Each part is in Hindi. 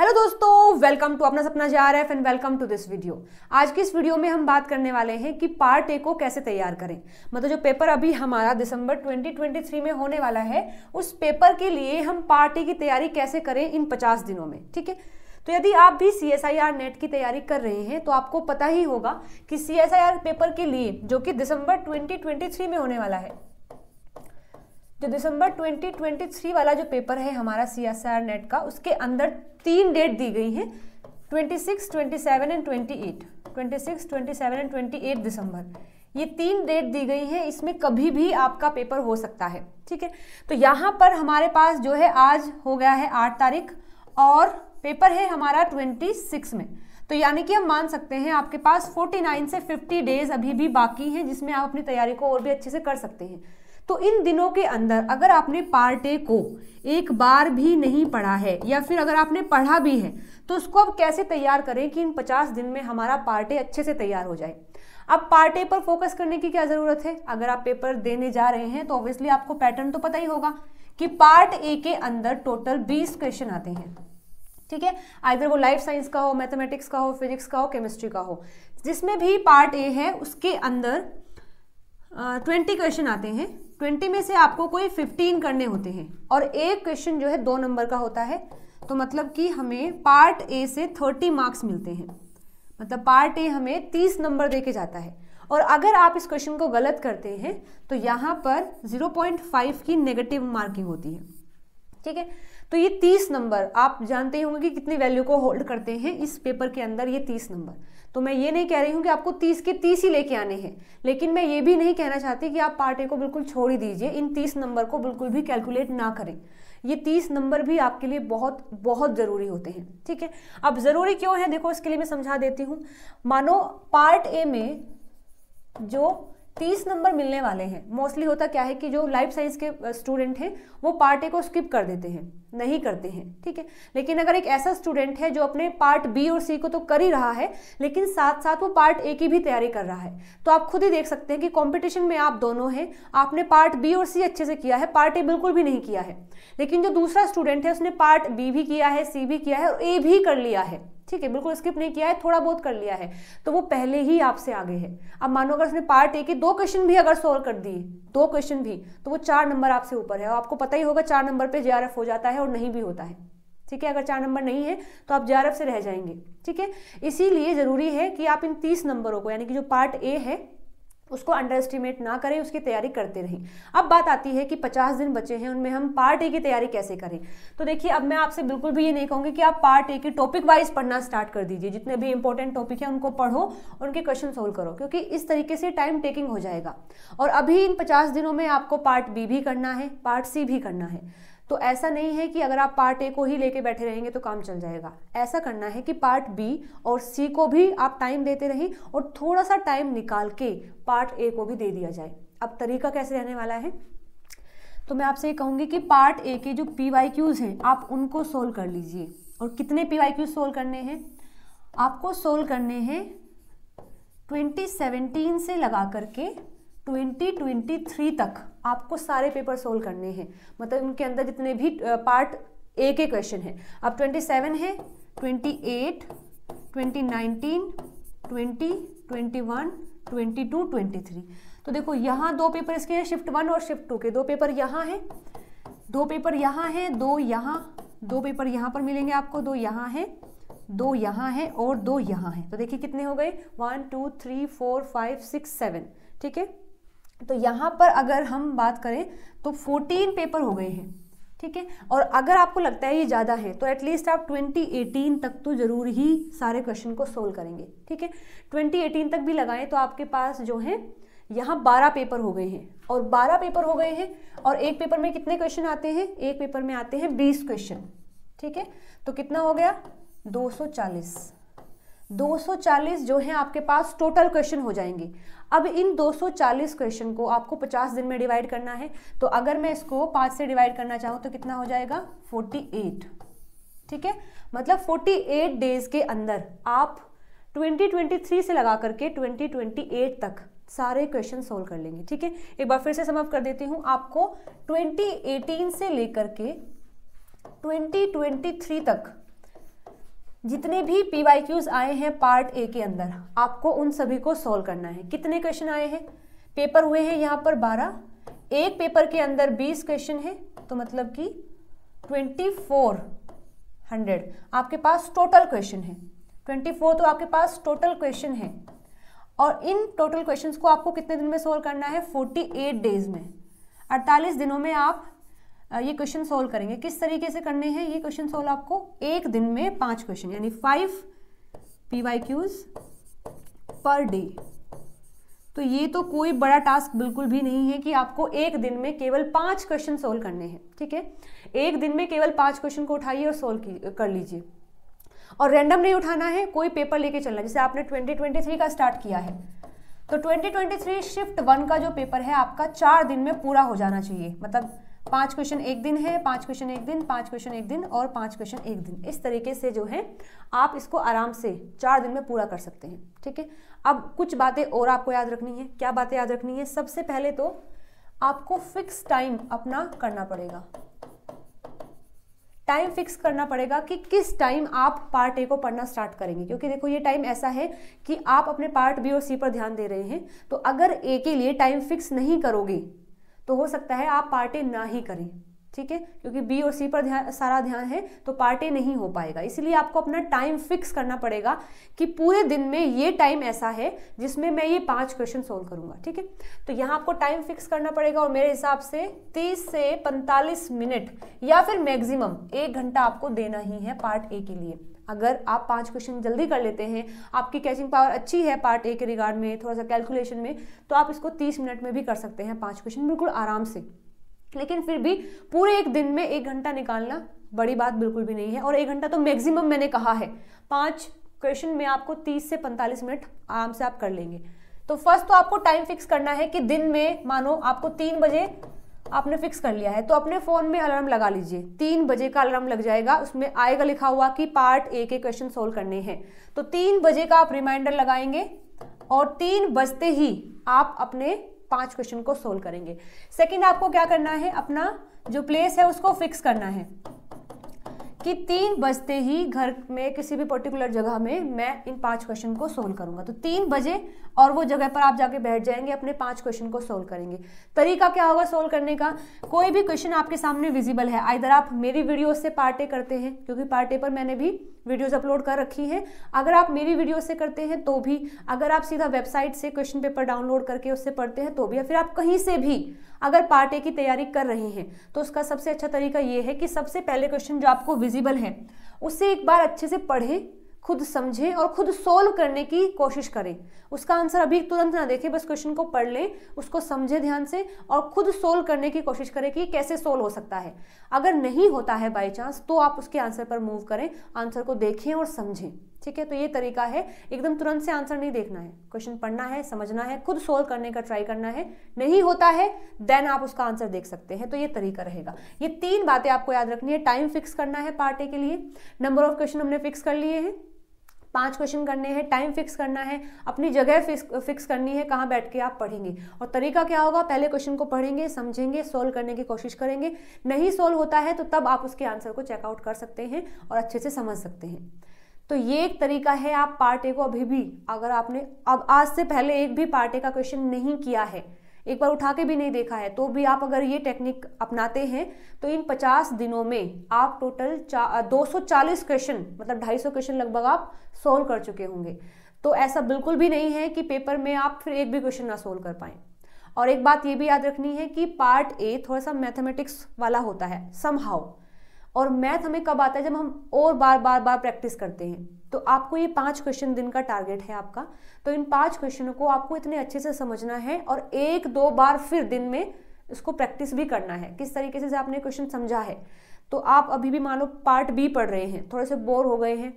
हेलो दोस्तों वेलकम टू अपना सपना J R F and welcome to this video आज की इस वीडियो में हम बात करने वाले हैं कि पार्ट ए को कैसे तैयार करें मतलब जो पेपर अभी हमारा दिसंबर 2023 में होने वाला है उस पेपर के लिए हम पार्ट ए की तैयारी कैसे करें इन 50 दिनों में ठीक है तो यदि आप भी C S I R NET की तैयारी कर रहे हैं तो आपको पता ही होगा कि C S I R paper के लिए जो कि दिसंबर 2023 में होने वाला है जो दिसंबर 2023 वाला जो पेपर है हमारा सी एस आर नेट का उसके अंदर तीन डेट दी गई हैं 26, 27 एंड 28, 26, 27 एंड 28 दिसंबर ये तीन डेट दी गई हैं इसमें कभी भी आपका पेपर हो सकता है ठीक है तो यहाँ पर हमारे पास जो है आज हो गया है आठ तारीख और पेपर है हमारा 26 में तो यानी कि हम मान सकते हैं आपके पास 49 से 50 डेज अभी भी बाकी हैं जिसमें आप अपनी तैयारी को और भी अच्छे से कर सकते हैं तो इन दिनों के अंदर अगर आपने पार्ट ए को एक बार भी नहीं पढ़ा है या फिर अगर आपने पढ़ा भी है तो उसको अब कैसे तैयार करें कि इन पचास दिन में हमारा पार्ट ए अच्छे से तैयार हो जाए अब पार्ट ए पर फोकस करने की क्या ज़रूरत है अगर आप पेपर देने जा रहे हैं तो ऑब्वियसली आपको पैटर्न तो पता ही होगा कि पार्ट ए के अंदर टोटल बीस क्वेश्चन आते हैं ठीक है आइधर वो लाइफ साइंस का हो मैथमेटिक्स का हो फिजिक्स का हो केमिस्ट्री का हो जिसमें भी पार्ट ए है उसके अंदर ट्वेंटी क्वेश्चन आते हैं ट्वेंटी में से आपको कोई फिफ्टीन करने होते हैं और एक क्वेश्चन जो है दो नंबर का होता है तो मतलब कि हमें पार्ट ए से थर्टी मार्क्स मिलते हैं मतलब पार्ट ए हमें तीस नंबर दे के जाता है और अगर आप इस क्वेश्चन को गलत करते हैं तो यहाँ पर 0.5 की नेगेटिव मार्किंग होती है ठीक है तो ये तीस नंबर आप जानते ही होंगे कि कितनी वैल्यू को होल्ड करते हैं इस पेपर के अंदर ये तीस नंबर तो मैं ये नहीं कह रही हूँ कि आपको तीस के तीस ही लेके आने हैं लेकिन मैं ये भी नहीं कहना चाहती कि आप पार्ट ए को बिल्कुल छोड़ ही दीजिए इन तीस नंबर को बिल्कुल भी कैलकुलेट ना करें ये तीस नंबर भी आपके लिए बहुत बहुत ज़रूरी होते हैं ठीक है अब ज़रूरी क्यों है देखो इसके लिए मैं समझा देती हूँ मानो पार्ट ए में जो तीस नंबर मिलने वाले हैं मोस्टली होता क्या है कि जो लाइफ साइंस के स्टूडेंट हैं वो पार्ट ए को स्किप कर देते हैं नहीं करते हैं ठीक है लेकिन अगर एक ऐसा स्टूडेंट है जो अपने पार्ट बी और सी को तो कर ही रहा है लेकिन साथ साथ वो पार्ट ए की भी तैयारी कर रहा है तो आप खुद ही देख सकते हैं कि कॉम्पिटिशन में आप दोनों हैं आपने पार्ट बी और सी अच्छे से किया है पार्ट ए बिल्कुल भी नहीं किया है लेकिन जो दूसरा स्टूडेंट है उसने पार्ट बी भी किया है सी भी किया है और ए भी कर लिया है ठीक है बिल्कुल स्किप नहीं किया है थोड़ा बहुत कर लिया है तो वो पहले ही आपसे आगे है अब मानो अगर उसने पार्ट ए के दो क्वेश्चन भी अगर सोल्व कर दिए दो क्वेश्चन भी तो वो चार नंबर आपसे ऊपर है और आपको पता ही होगा चार नंबर पे जे हो जाता है और नहीं भी होता है ठीक है अगर चार नंबर नहीं है तो आप जे से रह जाएंगे ठीक है इसीलिए ज़रूरी है कि आप इन तीस नंबरों को यानी कि जो पार्ट ए है उसको अंडर एस्टिमेट ना करें उसकी तैयारी करते रहें अब बात आती है कि पचास दिन बचे हैं उनमें हम पार्ट ए की तैयारी कैसे करें तो देखिए अब मैं आपसे बिल्कुल भी ये नहीं कहूँगी कि आप पार्ट ए की टॉपिक वाइज पढ़ना स्टार्ट कर दीजिए जितने भी इंपॉर्टेंट टॉपिक हैं उनको पढ़ो उनके क्वेश्चन सोल्व करो क्योंकि इस तरीके से टाइम टेकिंग हो जाएगा और अभी इन पचास दिनों में आपको पार्ट बी भी करना है पार्ट सी भी करना है तो ऐसा नहीं है कि अगर आप पार्ट ए को ही लेके बैठे रहेंगे तो काम चल जाएगा ऐसा करना है कि पार्ट बी और सी को भी आप टाइम देते रहें और थोड़ा सा टाइम निकाल के पार्ट ए को भी दे दिया जाए अब तरीका कैसे रहने वाला है तो मैं आपसे ये कहूँगी कि पार्ट ए के जो पी वाई क्यूज़ हैं आप उनको सोल्व कर लीजिए और कितने पी वाई क्यूज सोल्व करने हैं आपको सोल्व करने हैं ट्वेंटी सेवेंटीन से लगा करके 2023 तक आपको सारे पेपर सोल्व करने हैं मतलब उनके अंदर जितने भी पार्ट ए के क्वेश्चन हैं अब 27 है 28, 2019, 20, 21, 22, 23 तो देखो यहाँ दो पेपर इसके हैं शिफ्ट वन और शिफ्ट टू के दो पेपर यहाँ हैं दो पेपर यहाँ हैं दो यहाँ दो पेपर यहाँ पर मिलेंगे आपको दो यहाँ हैं दो यहाँ हैं और दो यहाँ हैं तो देखिए कितने हो गए one two three four five six seven ठीक है तो यहाँ पर अगर हम बात करें तो 14 पेपर हो गए हैं ठीक है और अगर आपको लगता है ये ज़्यादा है तो एटलीस्ट आप 2018 तक तो ज़रूर ही सारे क्वेश्चन को सोल्व करेंगे ठीक है 2018 तक भी लगाएं तो आपके पास जो है यहाँ बारह पेपर हो गए हैं और बारह पेपर हो गए हैं और एक पेपर में कितने क्वेश्चन आते हैं एक पेपर में आते हैं बीस क्वेश्चन ठीक है तो कितना हो गया दो 240 जो है आपके पास टोटल क्वेश्चन हो जाएंगे अब इन 240 क्वेश्चन को आपको 50 दिन में डिवाइड करना है तो अगर मैं इसको पाँच से डिवाइड करना चाहूँ तो कितना हो जाएगा 48 ठीक है मतलब 48 डेज के अंदर आप 2023 से लगा करके 2028 तक सारे क्वेश्चन सोल्व कर लेंगे ठीक है एक बार फिर से समअप कर देती हूँ आपको ट्वेंटी से लेकर के ट्वेंटी तक जितने भी पी वाई क्यूज आए हैं पार्ट ए के अंदर आपको उन सभी को सॉल्व करना है कितने क्वेश्चन आए हैं पेपर हुए हैं यहाँ पर बारह एक पेपर के अंदर बीस क्वेश्चन है तो मतलब कि ट्वेंटी फोर हंड्रेड आपके पास टोटल क्वेश्चन है ट्वेंटी फोर तो आपके पास टोटल क्वेश्चन है और इन टोटल क्वेश्चंस को आपको कितने दिन में सोल्व करना है फोर्टी एट डेज में अड़तालीस दिनों में आप ये क्वेश्चन सोल्व करेंगे किस तरीके से करने हैं ये क्वेश्चन सोल्व आपको एक दिन में पांच क्वेश्चन यानी five P Y Qs per day तो ये तो कोई बड़ा टास्क बिल्कुल भी नहीं है कि आपको एक दिन में केवल पांच क्वेश्चन सोल्व करने हैं ठीक है एक दिन में केवल पांच क्वेश्चन को उठाइए और सोल्व कर लीजिए और रैंडम नहीं उठाना है कोई पेपर लेके चलना जैसे आपने 2023 का स्टार्ट किया है तो 2023 शिफ्ट वन का जो पेपर है आपका चार दिन में पूरा हो जाना चाहिए मतलब पांच क्वेश्चन एक दिन है पांच क्वेश्चन एक दिन पांच क्वेश्चन एक दिन और पांच क्वेश्चन एक दिन इस तरीके से जो है आप इसको आराम से चार दिन में पूरा कर सकते हैं ठीक है अब कुछ बातें और आपको याद रखनी है क्या बातें याद रखनी है सबसे पहले तो आपको फिक्स टाइम अपना करना पड़ेगा टाइम फिक्स करना पड़ेगा कि किस टाइम आप पार्ट ए को पढ़ना स्टार्ट करेंगे क्योंकि देखो ये टाइम ऐसा है कि आप अपने पार्ट बी और सी पर ध्यान दे रहे हैं तो अगर ए के लिए टाइम फिक्स नहीं करोगे तो हो सकता है आप पार्टे ना ही करें ठीक है क्योंकि बी और सी पर ध्यान सारा ध्यान है तो पार्टे नहीं हो पाएगा इसलिए आपको अपना टाइम फिक्स करना पड़ेगा कि पूरे दिन में ये टाइम ऐसा है जिसमें मैं ये पांच क्वेश्चन सोल्व करूंगा ठीक है तो यहाँ आपको टाइम फिक्स करना पड़ेगा और मेरे हिसाब से 30 से 45 मिनट या फिर मैक्सिमम एक घंटा आपको देना ही है पार्ट ए के लिए अगर आप पांच क्वेश्चन जल्दी कर लेते हैं आपकी कैचिंग पावर अच्छी है पार्ट ए के रिगार्ड में थोड़ा सा कैलकुलेशन में तो आप इसको तीस मिनट में भी कर सकते हैं पांच क्वेश्चन बिल्कुल आराम से लेकिन फिर भी पूरे एक दिन में एक घंटा निकालना बड़ी बात बिल्कुल भी नहीं है और एक घंटा तो मैक्सिमम मैंने कहा है पांच क्वेश्चन में आपको तीस से पैंतालीस मिनट आराम से आप कर लेंगे तो फर्स्ट तो आपको टाइम फिक्स करना है कि दिन में मानो आपको तीन बजे आपने फिक्स कर लिया है तो अपने फ़ोन में अलार्म लगा लीजिए तीन बजे का अलार्म लग जाएगा उसमें आएगा लिखा हुआ कि पार्ट ए के क्वेश्चन सोल्व करने हैं तो तीन बजे का आप रिमाइंडर लगाएंगे और तीन बजते ही आप अपने पांच क्वेश्चन को सोल्व करेंगे सेकेंड आपको क्या करना है अपना जो प्लेस है उसको फिक्स करना है कि तीन बजते ही घर में किसी भी पर्टिकुलर जगह में मैं इन पांच क्वेश्चन को सोल्व करूंगा तो तीन बजे और वो जगह पर आप जाके बैठ जाएंगे अपने पांच क्वेश्चन को सोल्व करेंगे तरीका क्या होगा सोल्व करने का कोई भी क्वेश्चन आपके सामने विजिबल है आइधर आप मेरी वीडियो से पार्टे करते हैं क्योंकि पार्टे पर मैंने भी वीडियोस अपलोड कर रखी हैं अगर आप मेरी वीडियो से करते हैं तो भी अगर आप सीधा वेबसाइट से क्वेश्चन पेपर डाउनलोड करके उससे पढ़ते हैं तो भी या फिर आप कहीं से भी अगर पार्टे की तैयारी कर रहे हैं तो उसका सबसे अच्छा तरीका यह है कि सबसे पहले क्वेश्चन जो आपको विजिबल हैं उसे एक बार अच्छे से पढ़े खुद समझे और खुद सोल्व करने की कोशिश करें उसका आंसर अभी तुरंत ना देखें बस क्वेश्चन को पढ़ लें उसको समझे ध्यान से और खुद सोल्व करने की कोशिश करें कि कैसे सोल्व हो सकता है अगर नहीं होता है बाई चांस तो आप उसके आंसर पर मूव करें आंसर को देखें और समझें ठीक है तो ये तरीका है एकदम तुरंत से आंसर नहीं देखना है क्वेश्चन पढ़ना है समझना है खुद सोल्व करने का ट्राई करना है नहीं होता है देन आप उसका आंसर देख सकते हैं तो ये तरीका रहेगा ये तीन बातें आपको याद रखनी है टाइम फिक्स करना है पार्टे के लिए नंबर ऑफ क्वेश्चन हमने फिक्स कर लिए हैं पांच क्वेश्चन करने हैं टाइम फिक्स करना है अपनी जगह फिक्स फिक्स करनी है कहाँ बैठ के आप पढ़ेंगे और तरीका क्या होगा पहले क्वेश्चन को पढ़ेंगे समझेंगे सोल्व करने की कोशिश करेंगे नहीं सोल्व होता है तो तब आप उसके आंसर को चेकआउट कर सकते हैं और अच्छे से समझ सकते हैं तो ये एक तरीका है आप पार्ट ए को अभी भी अगर आपने अब आज से पहले एक भी पार्ट ए का क्वेश्चन नहीं किया है एक बार उठा के भी नहीं देखा है तो भी आप अगर ये टेक्निक अपनाते हैं तो इन 50 दिनों में आप टोटल दो सौ क्वेश्चन मतलब 250 क्वेश्चन लगभग आप सोल्व कर चुके होंगे तो ऐसा बिल्कुल भी नहीं है कि पेपर में आप फिर एक भी क्वेश्चन ना सोल्व कर पाए और एक बात ये भी याद रखनी है कि पार्ट ए थोड़ा सा मैथमेटिक्स वाला होता है समहाउ और मैथ हमें कब आता है जब हम और बार बार बार प्रैक्टिस करते हैं तो आपको ये पांच क्वेश्चन दिन का टारगेट है आपका तो इन पांच क्वेश्चनों को आपको इतने अच्छे से समझना है और एक दो बार फिर दिन में इसको प्रैक्टिस भी करना है किस तरीके से आपने क्वेश्चन समझा है तो आप अभी भी मान लो पार्ट बी पढ़ रहे हैं थोड़े से बोर हो गए हैं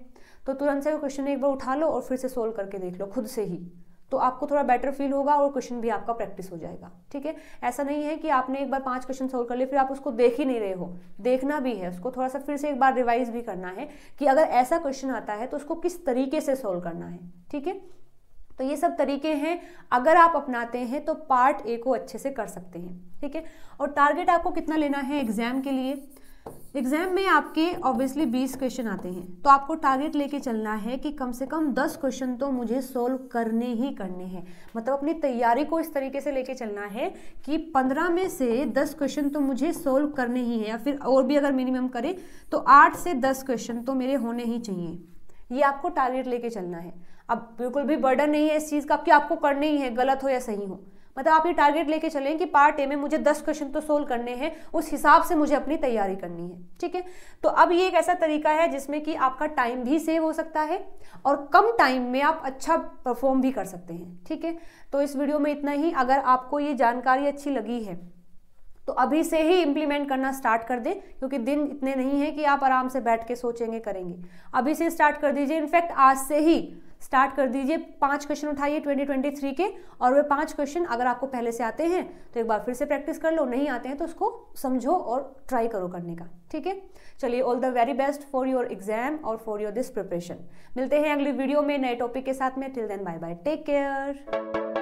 तो तुरंत से क्वेश्चन एक बार उठा लो और फिर से सोल्व करके देख लो खुद से ही तो आपको थोड़ा बेटर फील होगा और क्वेश्चन भी आपका प्रैक्टिस हो जाएगा ठीक है ऐसा नहीं है कि आपने एक बार पांच क्वेश्चन सोल्व कर लिए फिर आप उसको देख ही नहीं रहे हो देखना भी है उसको थोड़ा सा फिर से एक बार रिवाइज भी करना है कि अगर ऐसा क्वेश्चन आता है तो उसको किस तरीके से सोल्व करना है ठीक है तो ये सब तरीके हैं अगर आप अपनाते हैं तो पार्ट ए को अच्छे से कर सकते हैं ठीक है और टारगेट आपको कितना लेना है एग्जाम के लिए एग्जाम में आपके ऑब्वियसली 20 क्वेश्चन आते हैं तो आपको टारगेट लेके चलना है कि कम से कम 10 क्वेश्चन तो मुझे सोल्व करने ही करने हैं मतलब अपनी तैयारी को इस तरीके से लेके चलना है कि 15 में से 10 क्वेश्चन तो मुझे सोल्व करने ही है या फिर और भी अगर मिनिमम करें तो 8 से 10 क्वेश्चन तो मेरे होने ही चाहिए ये आपको टारगेट लेके चलना है अब बिल्कुल भी बर्डन नहीं है इस चीज़ का कि आपको करने ही है गलत हो या सही हो मतलब आप ये टारगेट लेके चलें कि पार्ट ए में मुझे दस क्वेश्चन तो सोल्व करने हैं उस हिसाब से मुझे अपनी तैयारी करनी है ठीक है तो अब ये एक ऐसा तरीका है जिसमें कि आपका टाइम भी सेव हो सकता है और कम टाइम में आप अच्छा परफॉर्म भी कर सकते हैं ठीक है तो इस वीडियो में इतना ही अगर आपको ये जानकारी अच्छी लगी है तो अभी से ही इम्प्लीमेंट करना स्टार्ट कर दें क्योंकि दिन इतने नहीं हैं कि आप आराम से बैठ के सोचेंगे करेंगे अभी से स्टार्ट कर दीजिए इनफैक्ट आज से ही स्टार्ट कर दीजिए पांच क्वेश्चन उठाइए 2023 के और वे पांच क्वेश्चन अगर आपको पहले से आते हैं तो एक बार फिर से प्रैक्टिस कर लो नहीं आते हैं तो उसको समझो और ट्राई करो करने का ठीक है चलिए all the very best for your exam और फॉर योर दिस प्रिपरेशन मिलते हैं अगले वीडियो में नए टॉपिक के साथ में till then bye bye take care